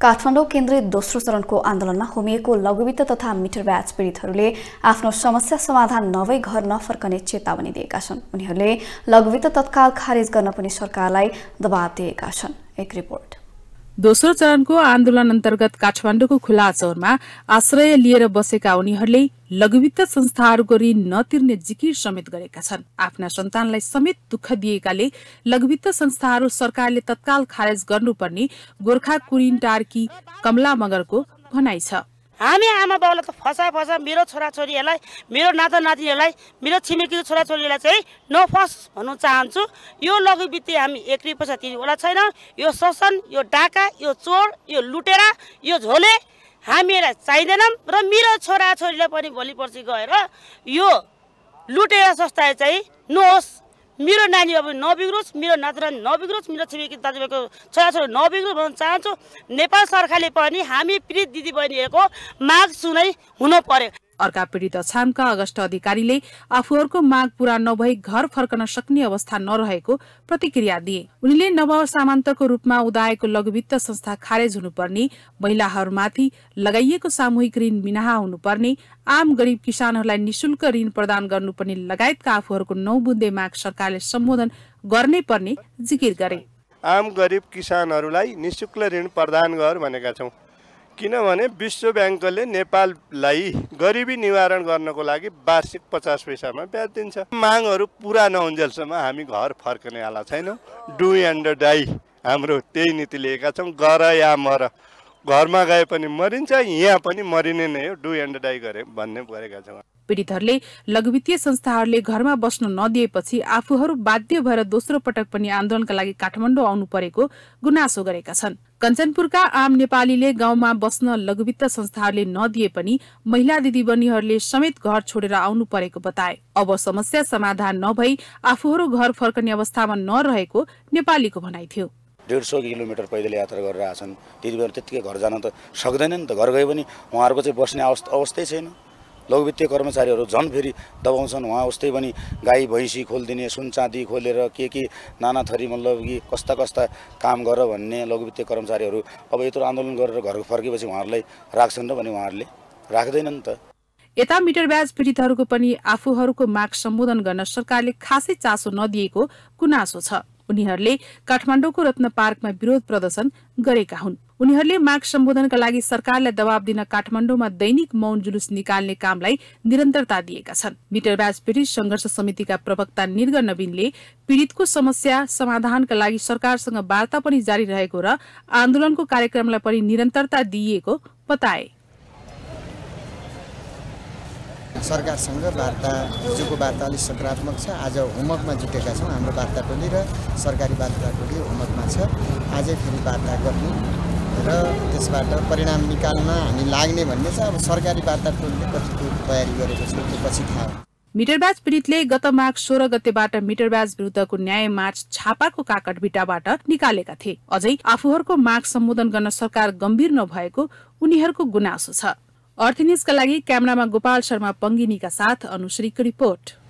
काठमाडौँ केन्द्रित दोस्रो चरणको आन्दोलनमा होमिएको लघुवित्त तथा मिटर ब्याज पीडितहरूले आफ्नो समस्या समाधान नभई घर नफर्कने चेतावनी दिएका छन् उनीहरूले लघुवित्त तत्काल खारेज गर्न पनि सरकारलाई दबाव दिएका छन् एक रिपोर्ट दोस्रो चरणको आन्दोलन अन्तर्गत काठमाडौँको खुला चौरमा आश्रय लिएर बसेका उनीहरूले लघुवित्त संस्थाहरूको ऋण नतिर्ने जिकिर समेत गरेका छन् आफ्ना सन्तानलाई समेत दुःख दिएकाले लघुवित्त संस्थाहरू सरकारले तत्काल खारेज गर्नुपर्ने गोर्खा टार्की कमला मगरको भनाइ छ हामी आमा बाउलाई त फसा फसा मेरो छोराछोरीहरूलाई मेरो नाता नातिनीहरूलाई मेरो छिमेकीको छोराछोरीलाई चाहिँ नफस भन्नु चाहन्छु यो लघुवित्ति हामी एक रुपियाँ पैसा तिनीवाला छैन यो शोषण यो डाका यो चोर यो लुटेरा यो झोले हामीलाई चाहिँदैनौँ र मेरो छोराछोरीलाई पनि भोलि पर्सि गएर यो लुटेरा संस्था चाहिँ नहोस् मेरो नानी अब नबिग्रोस् मेरो नानी नबिग्रोस् मेरो छिमेकी दाजुभाइको छोराछोरी नबिग्रोस् भन्न चाहन्छु नेपाल सरकारले पनि हामी पीडित दिदीबहिनीहरूको माग सुनै हुनु पर्यो अर्का पीड़ित अछामका अगस्त अधिकारीले आफूहरूको माग पूरा नभई घर फर्कन सक्ने अवस्था नरहेको प्रतिक्रिया दिए उनीले नव सामान्तरको रूपमा उदाएको लघुवित्त संस्था खारेज हुनुपर्ने महिलाहरूमाथि लगाइएको सामूहिक ऋण मिनाहा हुनुपर्ने आम गरीब किसानहरूलाई निशुल्क ऋण प्रदान गर्नुपर्ने लगायतका आफूहरूको नौ बुन्दे माग सरकारले सम्बोधन गर्नै पर्ने जिकिर गरे आम गरिब किसानहरूलाई निशुल्क ऋण प्रदान गर भनेका छौँ किनभने विश्व ब्याङ्कले नेपाललाई गरिबी निवारण गर्नको लागि वार्षिक पचास पैसामा ब्याज दिन्छ मागहरू पुरा नहुन्जेलसम्म हामी घर फर्कनेवाला छैनौँ डु एन्ड डाई हाम्रो त्यही नीति लिएका छौँ गर या मर घरमा गए पनि मरिन्छ यहाँ पनि मरिने नै हो डु एन्ड डाई गरे भन्ने गरेका छौँ पीडितहरूले लघुवित्तीय संस्थाहरूले घरमा बस्न नदिएपछि आफूहरू बाध्य भएर दोस्रो पटक पनि आन्दोलनका लागि काठमाडौँ आउनु परेको गुनासो गरेका छन् कञ्चनपुरका आम नेपालीले गाउँमा बस्न लघुवित्त संस्थाहरूले नदिए पनि महिला दिदीबहिनीहरूले समेत घर छोडेर आउनु परेको बताए अब समस्या समाधान नभई आफूहरू घर फर्कने अवस्थामा नरहेको नेपालीको भनाइ थियो डेढ सौ किलोमिटर पैदल यात्रा गरेर आएछन् त्यति बेला त्यत्तिकै घर जान त सक्दैन नि त घर गए पनि उहाँहरूको चाहिँ बस्ने अवस्था अवस्थै छैन लघुवित्तीय कर्मचारीहरू झन् फेरि दबाउँछन् उहाँ उस्तै पनि गाई भैँसी खोलिदिने सुन चाँदी खोलेर के के नाना थरी मतलब कि कस्ता कस्ता काम गर भन्ने लघुवित्त कर्मचारीहरू अब यत्रो आन्दोलन गरेर घर फर्केपछि उहाँहरूलाई राख्छन् र भने उहाँहरूले राख्दैनन् त यता मिटर ब्याज पीडितहरूको पनि आफूहरूको माग सम्बोधन गर्न सरकारले खासै चासो नदिएको गुनासो छ उनीहरूले काठमाडौँको रत्न पार्कमा विरोध प्रदर्शन गरेका हुन् उनीहरूले माग सम्बोधनका लागि सरकारलाई दबाव दिन काठमाडौँमा दैनिक मौन जुलुस निकाल्ने कामलाई निरन्तरता दिएका छन् मिटर ब्याज पीड़ित संघर्ष समितिका प्रवक्ता निर्ग नवीनले पीड़ितको समस्या समाधानका लागि सरकारसँग वार्ता पनि जारी रहेको र आन्दोलनको कार्यक्रमलाई पनि निरन्तरता दिइएको बताए सरकारसँग वार्ता हिजोको वार्ता अलिक सकारात्मक छ आज होमवर्कमा जुटेका छौँ हाम्रो वार्ता टोली र सरकारी वार्ता टोली होमवर्कमा छ आजै फेरि वार्ता गर्ने र त्यसबाट परिणाम निकाल्न हामी लाग्ने भन्ने छ अब सरकारी वार्ता टोलीले कतिको तयारी गरेको छ त्यो पछि थाहा मिटरब्याज पीडितले गत माघ सोह्र गतेबाट मिटरब्याज विरुद्धको न्याय मार्च छापाको काकट भिटाबाट निकालेका थिए अझै आफूहरूको माग सम्बोधन गर्न सरकार गम्भीर नभएको उनीहरूको गुनासो छ अर्थन्युजका लागि क्यामरामा गोपाल शर्मा पङ्गिनीका साथ अनुश्रीको रिपोर्ट